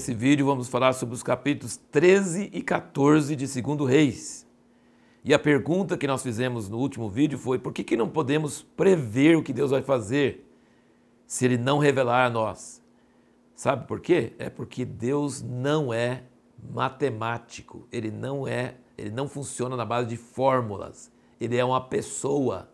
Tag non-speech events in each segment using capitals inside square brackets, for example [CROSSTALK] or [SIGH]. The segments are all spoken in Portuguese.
Nesse vídeo vamos falar sobre os capítulos 13 e 14 de 2 Reis. E a pergunta que nós fizemos no último vídeo foi: por que, que não podemos prever o que Deus vai fazer se Ele não revelar a nós? Sabe por quê? É porque Deus não é matemático, Ele não é, Ele não funciona na base de fórmulas, Ele é uma pessoa.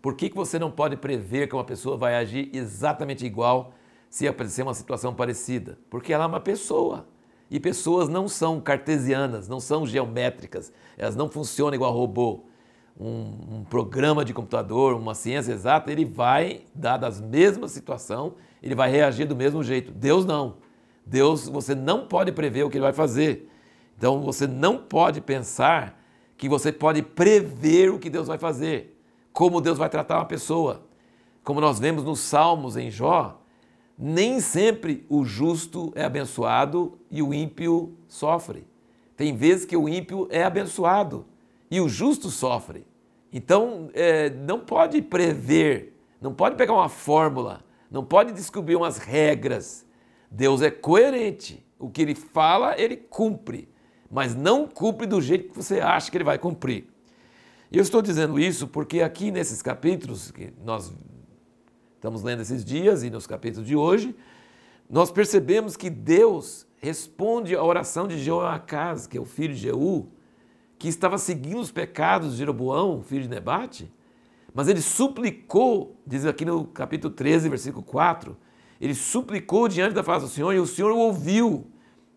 Por que, que você não pode prever que uma pessoa vai agir exatamente igual se aparecer uma situação parecida, porque ela é uma pessoa. E pessoas não são cartesianas, não são geométricas, elas não funcionam igual robô. Um, um programa de computador, uma ciência exata, ele vai, dada a mesma situação, ele vai reagir do mesmo jeito. Deus não. Deus, você não pode prever o que ele vai fazer. Então você não pode pensar que você pode prever o que Deus vai fazer, como Deus vai tratar uma pessoa. Como nós vemos nos Salmos em Jó, nem sempre o justo é abençoado e o ímpio sofre. Tem vezes que o ímpio é abençoado e o justo sofre. Então, é, não pode prever, não pode pegar uma fórmula, não pode descobrir umas regras. Deus é coerente. O que ele fala, ele cumpre. Mas não cumpre do jeito que você acha que ele vai cumprir. Eu estou dizendo isso porque aqui nesses capítulos que nós estamos lendo esses dias e nos capítulos de hoje, nós percebemos que Deus responde à oração de Jeoacás, que é o filho de Jeú, que estava seguindo os pecados de Jeroboão, filho de Nebate, mas ele suplicou, diz aqui no capítulo 13, versículo 4, ele suplicou diante da face do Senhor e o Senhor o ouviu,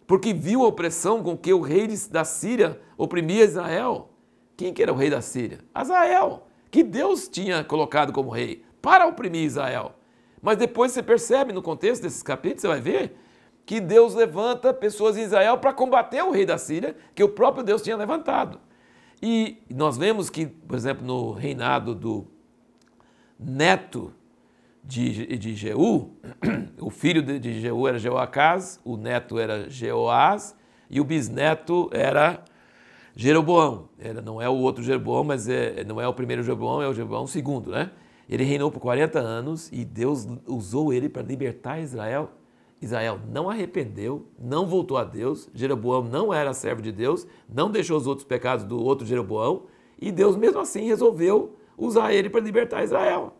porque viu a opressão com que o rei da Síria oprimia Israel. Quem que era o rei da Síria? Azael, que Deus tinha colocado como rei para oprimir Israel. Mas depois você percebe no contexto desses capítulos, você vai ver que Deus levanta pessoas em Israel para combater o rei da Síria, que o próprio Deus tinha levantado. E nós vemos que, por exemplo, no reinado do neto de, de Jeú, [CLEARS THROAT] o filho de, de Jeú era Jeoacás, o neto era Jeoás e o bisneto era Jeroboão. Era, não é o outro Jeroboão, mas é, não é o primeiro Jeroboão, é o Jeroboão segundo, né? Ele reinou por 40 anos e Deus usou ele para libertar Israel. Israel não arrependeu, não voltou a Deus. Jeroboão não era servo de Deus, não deixou os outros pecados do outro Jeroboão. E Deus, mesmo assim, resolveu usar ele para libertar Israel.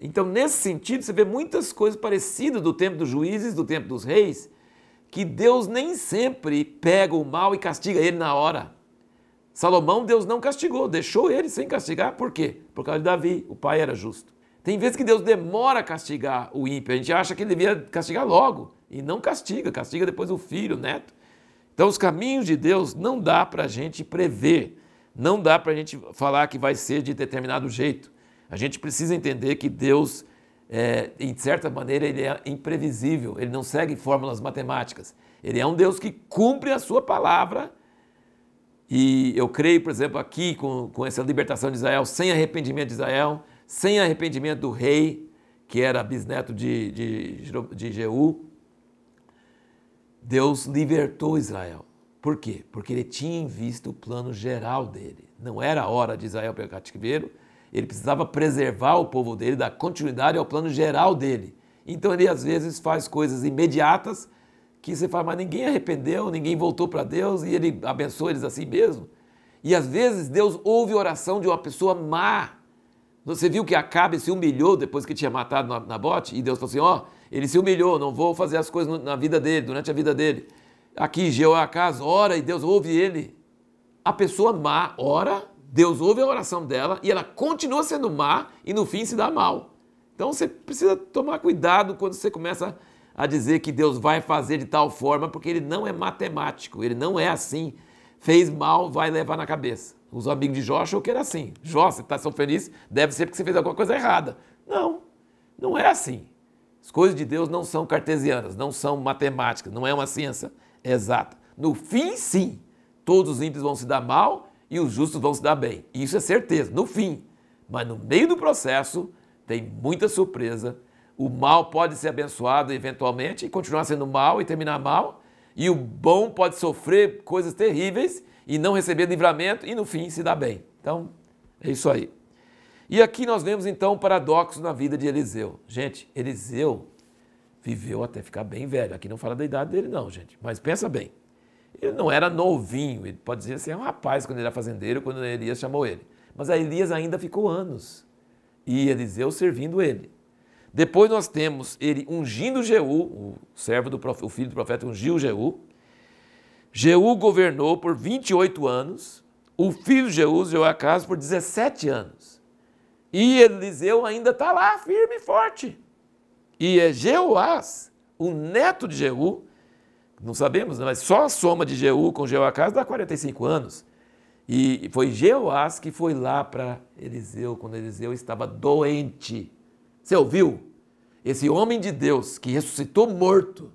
Então, nesse sentido, você vê muitas coisas parecidas do tempo dos juízes, do tempo dos reis, que Deus nem sempre pega o mal e castiga ele na hora. Salomão, Deus não castigou, deixou ele sem castigar. Por quê? Por causa de Davi, o pai era justo. Tem vezes que Deus demora a castigar o ímpio. A gente acha que ele devia castigar logo. E não castiga, castiga depois o filho, o neto. Então, os caminhos de Deus não dá para a gente prever. Não dá para a gente falar que vai ser de determinado jeito. A gente precisa entender que Deus, é, em certa maneira, ele é imprevisível. Ele não segue fórmulas matemáticas. Ele é um Deus que cumpre a sua palavra e eu creio, por exemplo, aqui com, com essa libertação de Israel, sem arrependimento de Israel, sem arrependimento do rei, que era bisneto de, de, de Jeú, Deus libertou Israel. Por quê? Porque ele tinha em vista o plano geral dele. Não era a hora de Israel pegar cativeiro, ele precisava preservar o povo dele, dar continuidade ao plano geral dele. Então ele às vezes faz coisas imediatas que você fala, mas ninguém arrependeu, ninguém voltou para Deus e ele abençoa eles assim mesmo. E às vezes Deus ouve a oração de uma pessoa má. Você viu que Acabe se humilhou depois que tinha matado na, bote? E Deus falou assim: ó, oh, ele se humilhou, não vou fazer as coisas na vida dele, durante a vida dele. Aqui, Jeová casa, ora e Deus ouve ele. A pessoa má ora, Deus ouve a oração dela e ela continua sendo má e no fim se dá mal. Então você precisa tomar cuidado quando você começa a a dizer que Deus vai fazer de tal forma, porque ele não é matemático, ele não é assim. Fez mal, vai levar na cabeça. Os amigos de Jó achou que era assim. Jó, você está tão feliz, deve ser porque você fez alguma coisa errada. Não, não é assim. As coisas de Deus não são cartesianas, não são matemáticas, não é uma ciência exata. No fim, sim, todos os ímpios vão se dar mal e os justos vão se dar bem. Isso é certeza, no fim. Mas no meio do processo, tem muita surpresa o mal pode ser abençoado eventualmente e continuar sendo mal e terminar mal, e o bom pode sofrer coisas terríveis e não receber livramento e no fim se dar bem. Então, é isso aí. E aqui nós vemos então um paradoxo na vida de Eliseu. Gente, Eliseu viveu até ficar bem velho. Aqui não fala da idade dele não, gente, mas pensa bem. Ele não era novinho, ele pode dizer assim, é um rapaz quando ele era fazendeiro, quando Elias chamou ele. Mas a Elias ainda ficou anos. E Eliseu servindo ele. Depois nós temos ele ungindo Jeú, o servo do o filho do profeta ungiu Jeú. Jeú governou por 28 anos, o filho de Jeú, Jeoacás, por 17 anos. E Eliseu ainda está lá, firme e forte. E é Jeoás, o neto de Jeú, não sabemos, né, mas só a soma de Jeú com Jeoacás dá 45 anos. E foi Jeoás que foi lá para Eliseu, quando Eliseu estava doente. Você ouviu? Esse homem de Deus que ressuscitou morto,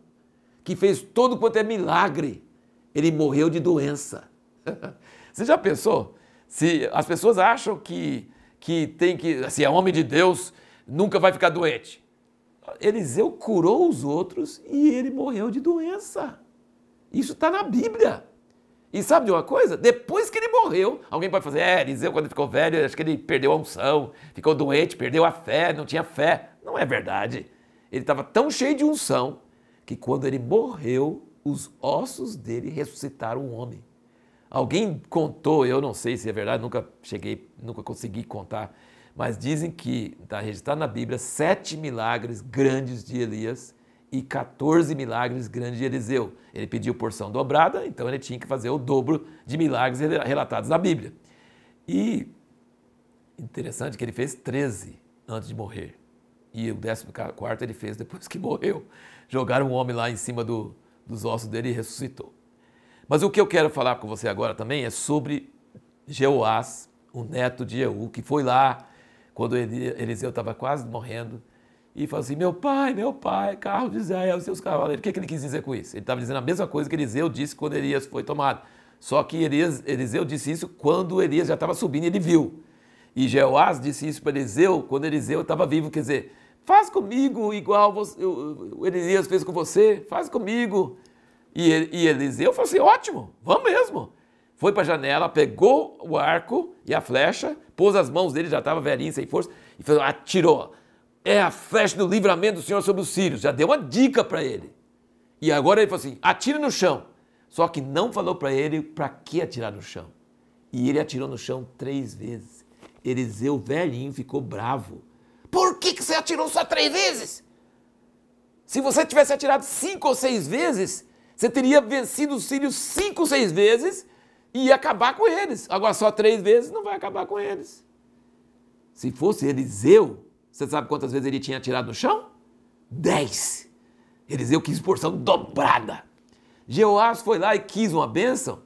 que fez todo quanto é milagre, ele morreu de doença. [LAUGHS] Você já pensou? Se as pessoas acham que, que tem que, se é homem de Deus, nunca vai ficar doente. Eliseu curou os outros e ele morreu de doença. Isso está na Bíblia. E sabe de uma coisa? Depois que ele morreu, alguém pode fazer, é, Eliseu, quando ficou velho, acho que ele perdeu a unção, ficou doente, perdeu a fé, não tinha fé. Não é verdade. Ele estava tão cheio de unção que quando ele morreu, os ossos dele ressuscitaram um homem. Alguém contou, eu não sei se é verdade, nunca cheguei, nunca consegui contar, mas dizem que está registrado na Bíblia sete milagres grandes de Elias e 14 milagres grandes de Eliseu. Ele pediu porção dobrada, então ele tinha que fazer o dobro de milagres relatados na Bíblia. E interessante que ele fez 13 antes de morrer. E o 14 ele fez depois que morreu. Jogaram um homem lá em cima do, dos ossos dele e ressuscitou. Mas o que eu quero falar com você agora também é sobre Jeoás, o neto de Eú, que foi lá quando Eliseu estava quase morrendo e falou assim: Meu pai, meu pai, carro de Israel seus cavaleiros. O que, é que ele quis dizer com isso? Ele estava dizendo a mesma coisa que Eliseu disse quando Elias foi tomado. Só que Elias, Eliseu disse isso quando Elias já estava subindo e ele viu. E Jeoás disse isso para Eliseu quando Eliseu estava vivo. Quer dizer, faz comigo igual você, o Elias fez com você, faz comigo. E, e Eliseu falou assim: Ótimo, vamos mesmo foi para a janela, pegou o arco e a flecha, pôs as mãos dele, já estava velhinho, sem força, e falou, atirou é a flecha do livramento do Senhor sobre os sírios. Já deu uma dica para ele. E agora ele falou assim: atire no chão. Só que não falou para ele para que atirar no chão. E ele atirou no chão três vezes. Eliseu, velhinho, ficou bravo. Por que, que você atirou só três vezes? Se você tivesse atirado cinco ou seis vezes, você teria vencido os sírios cinco ou seis vezes e ia acabar com eles. Agora, só três vezes não vai acabar com eles. Se fosse Eliseu, você sabe quantas vezes ele tinha atirado no chão? Dez. Eliseu quis porção dobrada. Jeoás foi lá e quis uma bênção,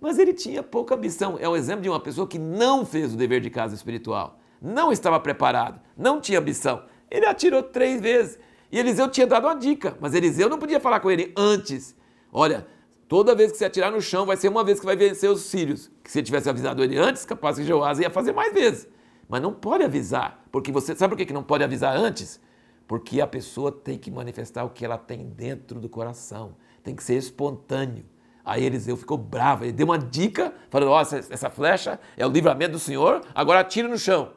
mas ele tinha pouca ambição. É o um exemplo de uma pessoa que não fez o dever de casa espiritual, não estava preparado, não tinha ambição. Ele atirou três vezes. E Eliseu tinha dado uma dica, mas Eliseu não podia falar com ele antes. Olha, toda vez que você atirar no chão, vai ser uma vez que vai vencer os sírios. Que se ele tivesse avisado ele antes, capaz que Jeoás ia fazer mais vezes. Mas não pode avisar, porque você. Sabe por que não pode avisar antes? Porque a pessoa tem que manifestar o que ela tem dentro do coração. Tem que ser espontâneo. Aí Eliseu ficou bravo, ele deu uma dica, falando: oh, essa, essa, flecha é o livramento do Senhor, agora atira no chão.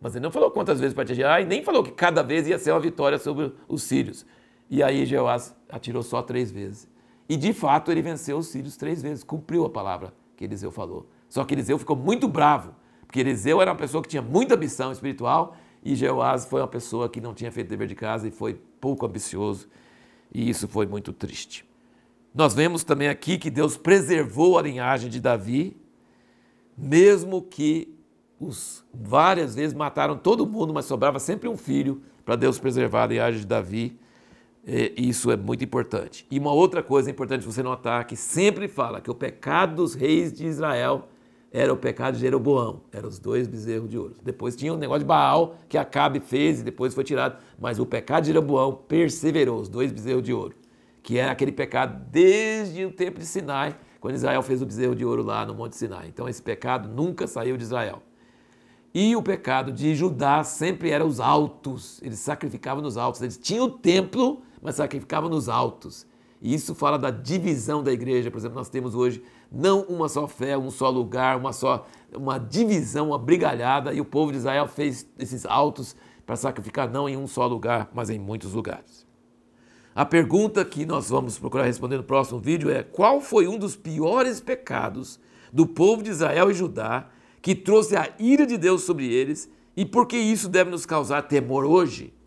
Mas ele não falou quantas vezes para atingir, e nem falou que cada vez ia ser uma vitória sobre os sírios. E aí Jeoás atirou só três vezes. E de fato ele venceu os sírios três vezes, cumpriu a palavra que Eliseu falou. Só que Eliseu ficou muito bravo porque Eliseu era uma pessoa que tinha muita ambição espiritual e Jeoás foi uma pessoa que não tinha feito dever de casa e foi pouco ambicioso. E isso foi muito triste. Nós vemos também aqui que Deus preservou a linhagem de Davi, mesmo que os várias vezes mataram todo mundo, mas sobrava sempre um filho para Deus preservar a linhagem de Davi. E isso é muito importante. E uma outra coisa importante você notar que sempre fala que o pecado dos reis de Israel era o pecado de Jeroboão, eram os dois bezerros de ouro. Depois tinha o um negócio de Baal, que Acabe fez e depois foi tirado, mas o pecado de Jeroboão perseverou, os dois bezerros de ouro, que era aquele pecado desde o tempo de Sinai, quando Israel fez o bezerro de ouro lá no Monte Sinai. Então esse pecado nunca saiu de Israel. E o pecado de Judá sempre era os altos, eles sacrificavam nos altos, eles tinham o templo, mas sacrificavam nos altos. E isso fala da divisão da igreja. Por exemplo, nós temos hoje não uma só fé, um só lugar, uma só uma divisão, uma brigalhada, e o povo de Israel fez esses altos para sacrificar não em um só lugar, mas em muitos lugares. A pergunta que nós vamos procurar responder no próximo vídeo é: qual foi um dos piores pecados do povo de Israel e Judá que trouxe a ira de Deus sobre eles e por que isso deve nos causar temor hoje?